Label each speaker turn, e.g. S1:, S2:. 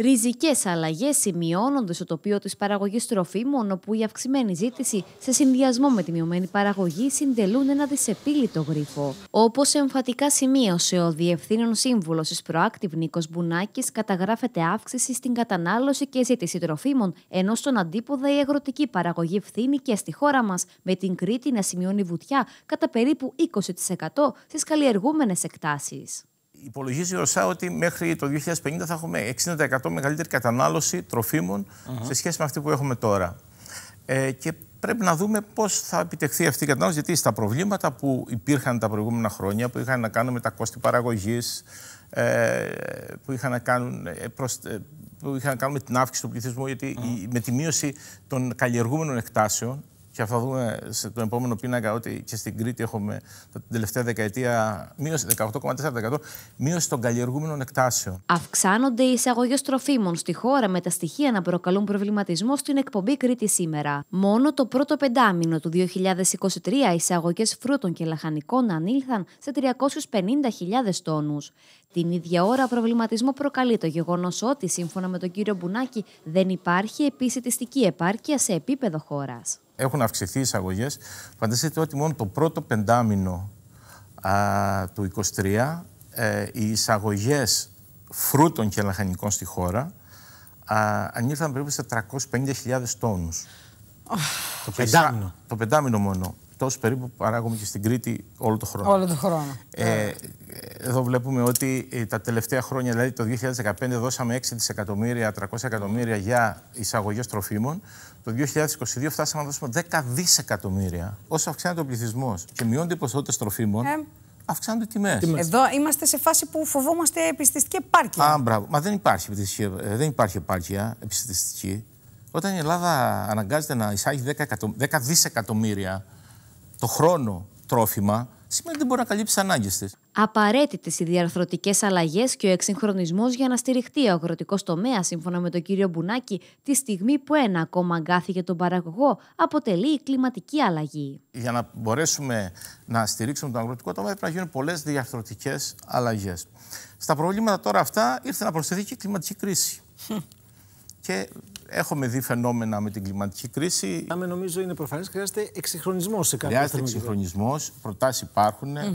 S1: Ριζικές αλλαγές σημειώνονται στο τοπίο της παραγωγής τροφίμων, όπου η αυξημένη ζήτηση σε συνδυασμό με τη μειωμένη παραγωγή συντελούν ένα δυσεπίλητο γρίφο. Όπως εμφατικά σημείωσε ο Διευθύνων Σύμβουλος της Proactive Νίκος Μπουνάκης, καταγράφεται αύξηση στην κατανάλωση και ζήτηση τροφίμων, ενώ στον αντίποδα η αγροτική παραγωγή φθήνει και στη χώρα μας, με την Κρήτη να σημειώνει βουτιά κατά περίπου 20% στις καλλιεργούμενες εκτάσεις
S2: υπολογίζει η ΩΣΑ ότι μέχρι το 2050 θα έχουμε 60% μεγαλύτερη κατανάλωση τροφίμων σε σχέση με αυτή που έχουμε τώρα. Ε, και πρέπει να δούμε πώς θα επιτευχθεί αυτή η κατανάλωση, γιατί στα προβλήματα που υπήρχαν τα προηγούμενα χρόνια, που είχαν να κάνουν με τα κόστη παραγωγής, ε, που είχαν να κάνουν ε, ε, που να κάνουν με την αύξηση του πληθυσμού, γιατί με τη μείωση των καλλιεργούμενων εκτάσεων, και θα δούμε σε επόμενο πίνακα ότι και στην Κρήτη έχουμε την τελευταία δεκαετία μείωση 18,4% μείωση των καλλιεργούμενων εκτάσεων.
S1: Αυξάνονται οι εισαγωγές τροφίμων στη χώρα με τα στοιχεία να προκαλούν προβληματισμό στην εκπομπή Κρήτη σήμερα. Μόνο το πρώτο πεντάμινο του 2023 οι εισαγωγές φρούτων και λαχανικών ανήλθαν σε 350.000 τόνους. Την ίδια ώρα, προβληματισμό προκαλεί το γεγονός ότι, σύμφωνα με τον κύριο Μπουνάκη, δεν υπάρχει επισητιστική επάρκεια σε επίπεδο χώρας
S2: έχουν αυξηθεί οι εισαγωγές. Φανταστείτε ότι μόνο το πρώτο πεντάμινο α, του 2023 ε, οι εισαγωγές φρούτων και λαχανικών στη χώρα α, ανήλθαν περίπου στα 350.000 τόνου. το πεντάμινο. Το πεντάμινο μόνο. Τόσο περίπου παράγουμε και στην Κρήτη όλο το χρόνο. Όλο
S1: το χρόνο. Ε, ε
S2: εδώ βλέπουμε ότι ε, τα τελευταία χρόνια, δηλαδή το 2015 δώσαμε 6 δισεκατομμύρια, 300 εκατομμύρια για εισαγωγές τροφίμων. Το 2022 φτάσαμε να δώσουμε 10 δισεκατομμύρια. Όσο αυξάνεται ο πληθυσμός και μειώνονται οι ποσότητες τροφίμων, ε. αυξάνονται οι τιμές. Εδώ είμαστε σε φάση που φοβόμαστε επιστηστική επάρκεια. Α, μπράβο. Μα δεν υπάρχει, ε, δεν υπάρχει επάρκεια επιστηστική. Όταν η Ελλάδα αναγκάζεται να εισάγει 10, 10 δισεκατομμύρια το χρόνο τρόφιμα, σημαίνει ότι δεν μπορεί να καλύψει τι ανάγκες της.
S1: Απαραίτητες οι διαρθρωτικές αλλαγές και ο εξυγχρονισμός για να στηριχτεί ο αγροτικός τομέας, σύμφωνα με τον κύριο Μπουνάκη, τη στιγμή που ένα ακόμα αγκάθι για τον παραγωγό αποτελεί η κλιματική αλλαγή.
S2: Για να μπορέσουμε να στηρίξουμε τον αγροτικό τομέα, πρέπει να γίνουν πολλές διαρθρωτικές αλλαγές. Στα προβλήματα τώρα αυτά ήρθε να προσθεθεί και η κλιματική κρίση. και έχουμε δει φαινόμενα με την κλιματική κρίση. Άμε νομίζω είναι προφανές, χρειάζεται εξυγχρονισμός σε κάποια Χρειάζεται εξυγχρονισμός, προτάσεις υπάρχουν.